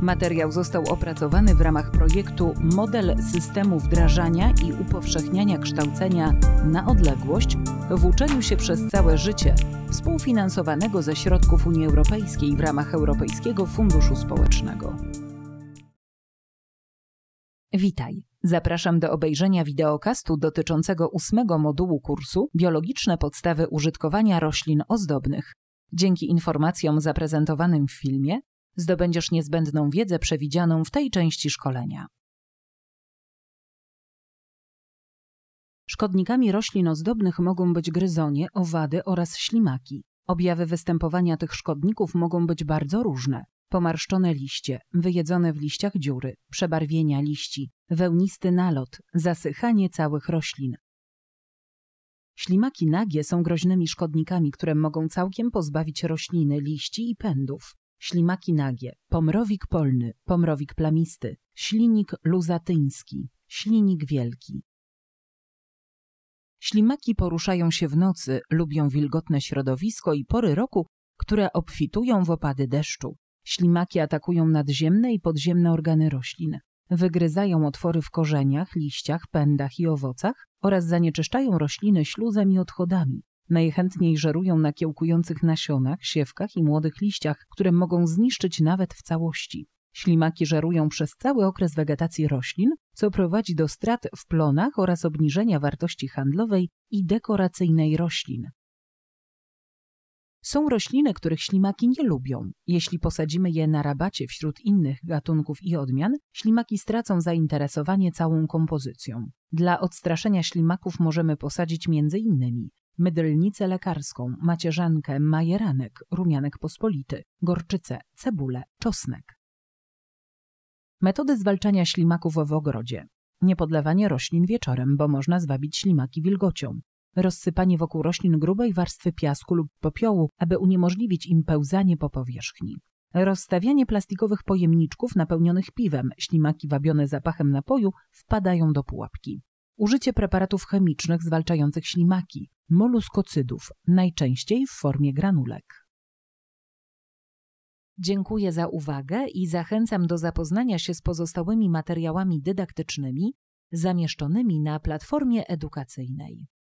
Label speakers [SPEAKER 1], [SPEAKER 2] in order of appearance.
[SPEAKER 1] Materiał został opracowany w ramach projektu Model systemu wdrażania i upowszechniania kształcenia na odległość w uczeniu się przez całe życie, współfinansowanego ze środków Unii Europejskiej w ramach Europejskiego Funduszu Społecznego. Witaj. Zapraszam do obejrzenia wideokastu dotyczącego ósmego modułu kursu Biologiczne podstawy użytkowania roślin ozdobnych. Dzięki informacjom zaprezentowanym w filmie zdobędziesz niezbędną wiedzę przewidzianą w tej części szkolenia. Szkodnikami roślin ozdobnych mogą być gryzonie, owady oraz ślimaki. Objawy występowania tych szkodników mogą być bardzo różne. Pomarszczone liście, wyjedzone w liściach dziury, przebarwienia liści, wełnisty nalot, zasychanie całych roślin. Ślimaki nagie są groźnymi szkodnikami, które mogą całkiem pozbawić rośliny liści i pędów ślimaki nagie, pomrowik polny, pomrowik plamisty, ślinik luzatyński, ślinik wielki. Ślimaki poruszają się w nocy, lubią wilgotne środowisko i pory roku, które obfitują w opady deszczu. Ślimaki atakują nadziemne i podziemne organy roślin. Wygryzają otwory w korzeniach, liściach, pędach i owocach oraz zanieczyszczają rośliny śluzem i odchodami. Najchętniej żerują na kiełkujących nasionach, siewkach i młodych liściach, które mogą zniszczyć nawet w całości. Ślimaki żerują przez cały okres wegetacji roślin, co prowadzi do strat w plonach oraz obniżenia wartości handlowej i dekoracyjnej roślin. Są rośliny, których ślimaki nie lubią. Jeśli posadzimy je na rabacie wśród innych gatunków i odmian, ślimaki stracą zainteresowanie całą kompozycją. Dla odstraszenia ślimaków możemy posadzić m.in mydlnicę lekarską, macierzankę, majeranek, rumianek pospolity, gorczycę, cebulę, czosnek. Metody zwalczania ślimaków w ogrodzie. Niepodlewanie roślin wieczorem, bo można zwabić ślimaki wilgocią. Rozsypanie wokół roślin grubej warstwy piasku lub popiołu, aby uniemożliwić im pełzanie po powierzchni. Rozstawianie plastikowych pojemniczków napełnionych piwem, ślimaki wabione zapachem napoju wpadają do pułapki użycie preparatów chemicznych zwalczających ślimaki, moluskocydów, najczęściej w formie granulek. Dziękuję za uwagę i zachęcam do zapoznania się z pozostałymi materiałami dydaktycznymi zamieszczonymi na platformie edukacyjnej.